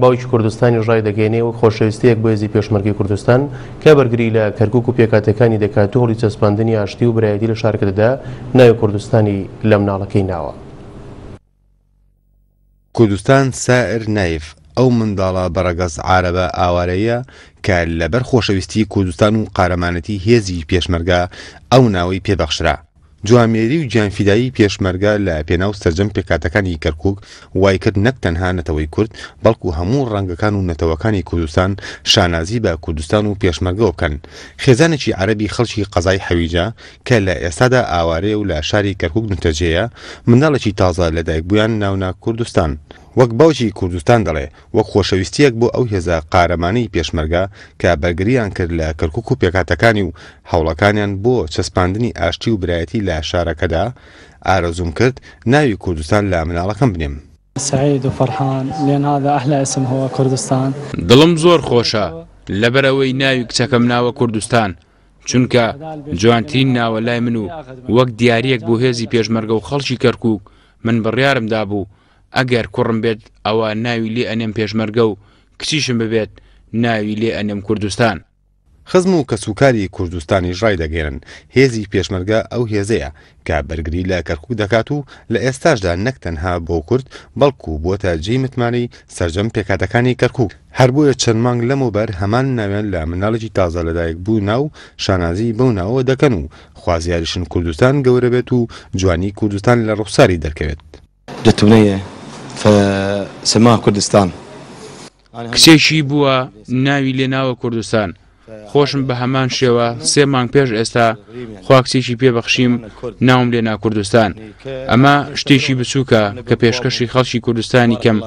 باوکی کوردستانی ڕای دەگەێنێ و خۆشەویستەیەک بۆێزی پێشمەرگی کوردستان کە بەرگری لە کەرگک و پێکاتەکانی دەکات هۆڵی چەسپاندنی ئاشتی و برایەتی لە شارکرددا ناوی کوردستانی لە مناڵەکەی ناوە. کوردستان سائر نایف ئەو منداڵە بەڕگەز عربە ئاوارەیە کە لەبەر خۆشەویستی کوردستان و قارەمانەتی هێزی پێشمەرگە ئەو ناوەی پێبەخشرا. جوامێری و گیانفیدایی پێشمەرگە لە پێناو سەررجەم پێکاتەکانی کەرکک وای کرد نەک تەنها نەتەوەی کورد بەڵکو هەموو ڕەنگەکان و نەتەوەکانی کوردستان شانازی بە کوردستان و پێشمەرگەوە بکەن خێزانێکی عەربی خەڵکی قەزای حەویجا کە لە ئێستادا ئاوارەیە و لە شاری کەرکک نوتەجەیە منداڵێکی تازە لەدایک بوویان ناونا کوردستان وەک باوکی کوردستان دەڵێ وەک خۆشەویستیەک بۆ ئەو هێزە قارەمانی پێشمەرگا کە بەگریان کرد لە کەرکک و پێکاتەکانی و هەوڵەکانیان بۆ چەسپاندنی ئاشتی و برایەتی لە شارەکەدا ئارەزوم کرد ناوی کوردستان لە مناڵەکەم بنێم. سعید و فەرحان لێن هادا ئەهل ئەسم هەوە کوردستان دڵم زۆر خۆشە لەبەرەوەی ناوی کچەکەم ناوە کوردستان چونکە جوانترین ناوە لای من و وەک دیارەک بۆ هێزی پێشمەرگە و خەڵکی کەرکک من بڕیارمدا بوو ئەگەر کوڕم بێت ئەوە ناوی لێ ئەنێم پێشمەرگە و کچیشم ببێت ناوی لێ ئەنێم کوردستان خزم و کەسوکاری کوردستانی ژای دەگەێنن هێزی پێشمەرگە ئەو هێزەیە کە بەرگری لە کەرکک دەکات و لە ئێستاشدا نەکتەنها بۆ کورد بەڵکو بۆتە جێ متمانی سرجەم پێکاتەکانی کەرکک هەربووە چەندمانگ لەمەوبەر هەمان ناوێن لە مناڵێکی تازە لەدایک بوو ناو شانازی بەو ناوە دەکەن و خوازیاریشن کوردستان گەورە بێت و جوانی کوردستان لە ڕوخساری دەکەوێت دەتونەیە فسما کوردستان کچێکی بووە ناوی لێناوە کوردستان خۆشم بە هەمان شێوە سێ مانگ پێش ئێستا خواکسێکی پێبەخشیم ناوم لێنا کوردستان ئەمە شتێکی بچووکە کە پێشکەشی خەڵکی کوردستانی کەم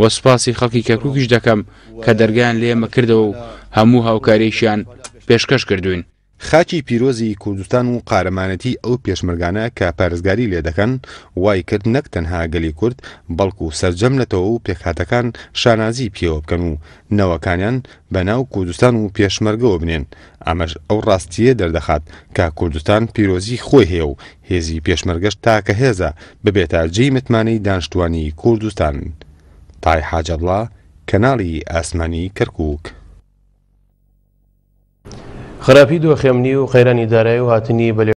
وە سپاسی خەڵکی کەکوکیش دەکەم کە دەرگیان لێمە کردەوە و هەموو هاوکارێکیان پێشکەش کردوین. خاکی پیرۆزی کوردستان و قارەمانەتی ئەو پێشمرگانە کە پارێزگاری لێ دەکەن وای کرد نەک تەنها گەلی کورد بەڵکو سرجەم نەتەوە و پێکهاتەکان شانازی پێوە بکەن و نەوەکانیان بەناو کوردستان و پێشمەرگەوە بنێن ئەمەش ئەو ڕاستیە دەردەخات کە کوردستان پیرۆزی خۆی هەیە و هێزی پێشمەرگەش تاکە هێزە ببێتارجی متمانەی دانیشتوانی کوردستان تای حاجەڵا کەناڵی ئاسمانی کەرکک خراپی دۆخێمنی و خەیرانی دارایی و هاتنی بەلێ